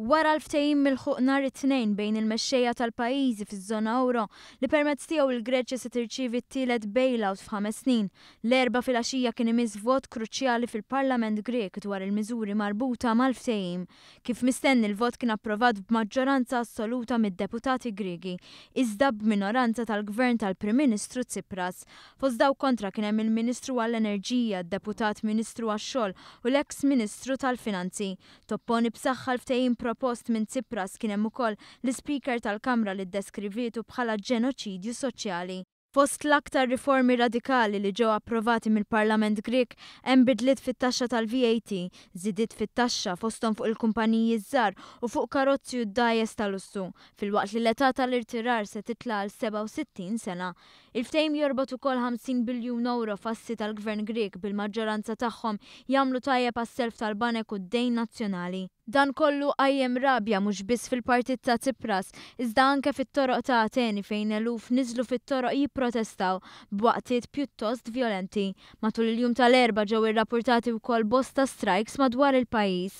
Wara l-ftejim mill-ħuq nar it-tnejn bejn il-mexxejja tal-pajjiżi fiż-żona Ewro li permezz tiegħu il-Greċja se tirċievi t-tielet bailout f'ħames snin. L-erba filgħaxija kien imiss vot kruċjali fil-Parlament Grek dwar il-miżuri marbuta mal-ftejim. Kif mistenni l-vot kien approvat b'maġġoranza assoluta mid-deputati Griegi, iżda b'minoranza tal-Gvern tal-Prim Ministru Tsipras. Fost daw kontra kien hemm il-Ministru għall-Enerġija, deputat Ministru għax-xogħol u l-eks Ministru tal-Finanzi. Topponi b'saħħa l-ftehim propost minn Tsipras kien hemm ukoll l-Speaker tal-Kamra li ddeskrivitu bħala ġenoċidju soċjali. Fost l-aktar riformi radikali li ġew approvati mill-Parlament Grik, hemm bidliet fit-taxxa tal-VAT, żidiet fit-taxxa fosthom fuq il-kumpaniji żgħar u fuq karozzi u d-dajes tal-ussu, fil-waqt li l-età tal-irtirar se titla għal 67 sena. Il-ftejm jorbot ukoll 50 biljun euro fassi tal-Gvern Grik bil-maġġoranza tagħhom jagħmlu tajjeb għas-self tal-banek u d-dejn nazzjonali. Dan kollu għajjem rabja mhux biss fil-partit ta' Tsipras, iżda anke fit-toroq ta' Ateni fejn eluf niżlu fit-toroq jipprotestaw b'waqtiet pjuttost violenti. Matul il-jum tal-erba ġew ir-rapportati wkoll bosta strikes madwar il-pajjiż.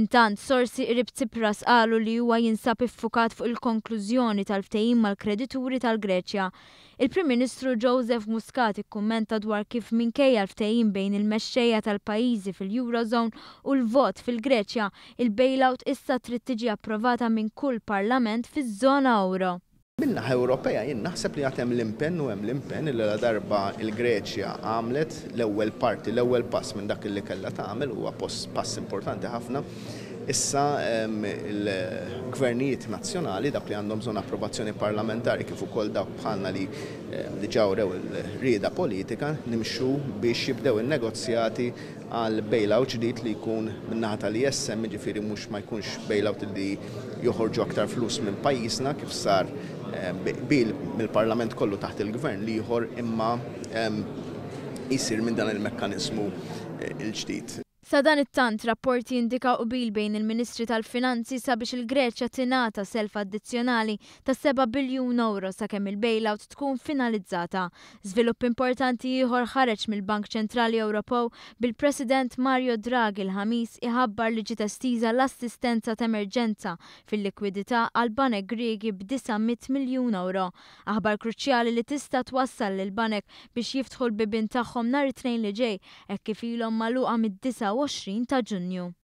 Intant sorsi qrib Tsipras qalu li huwa jinsab iffukat fuq il-konklużjoni tal-ftehim mal-kredituri tal-Greċja. Il-Prim Ministru Joseph Muscat ikkummenta dwar kif minkejja l-ftehim bejn il-mexxejja tal-pajjiżi fil-Eurozone u l-vot fil-Greċja il il-bailout issa trid tiġi approvata minn kull parlament fiż-żona euro. Minna Ewropea jien naħseb li għatem l-impenn u hemm l-impenn li la darba il-Greċja għamlet l-ewwel parti, l-ewwel pass minn dak li kellha tagħmel huwa pass importanti ħafna Issa il-gvernijiet nazzjonali dak li għandhom bżonn approvazzjoni parlamentari kif ukoll dak bħalna li ġawrew il-rieda politika nimxu biex jibdew in-negozjati għal bailout ġdid li jkun minnaħa li ism ġifiri mux ma jkunx bailout li joħorġu aktar flus minn pajjiżna kif sar bil mill-parlament kollu taħt il-gvern li jħor imma jisir minn dan il-mekkanizmu eh, il-ġdid. Sa dan it-tant rapporti indika bil bejn il-Ministri tal-Finanzi sabiex il-Greċja tingħata self addizzjonali ta' 7 biljun euro sakemm il-bailout tkun finalizzata. Żvilupp importanti ieħor ħareġ mill-Bank Ċentrali Ewropew bil-President Mario Draghi l-ħamis iħabbar li ġiet estiża l-assistenza ta' emerġenza fil-likwidità għal banek Griegi b'900 miljun euro. Aħbar kruċjali li tista' twassal lil banek biex jiftħu l-bibin tagħhom nhar it-tnejn li ġej, hekk kif ilhom magħluqa mid disa או שאילתה junho.